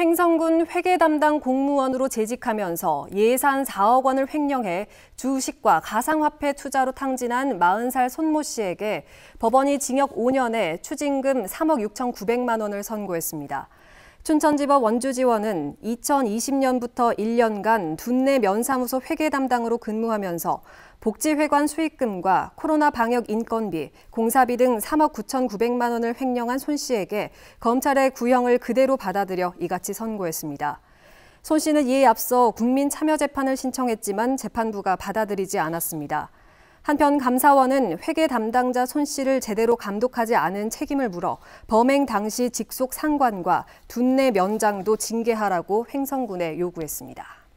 행성군 회계 담당 공무원으로 재직하면서 예산 4억 원을 횡령해 주식과 가상화폐 투자로 탕진한 40살 손모 씨에게 법원이 징역 5년에 추징금 3억 6,900만 원을 선고했습니다. 춘천지법 원주지원은 2020년부터 1년간 둔내 면사무소 회계 담당으로 근무하면서 복지회관 수익금과 코로나 방역 인건비, 공사비 등 3억 9,900만 원을 횡령한 손 씨에게 검찰의 구형을 그대로 받아들여 이같이 선고했습니다. 손 씨는 이에 앞서 국민참여재판을 신청했지만 재판부가 받아들이지 않았습니다. 한편 감사원은 회계 담당자 손 씨를 제대로 감독하지 않은 책임을 물어 범행 당시 직속 상관과 둔내 면장도 징계하라고 횡성군에 요구했습니다.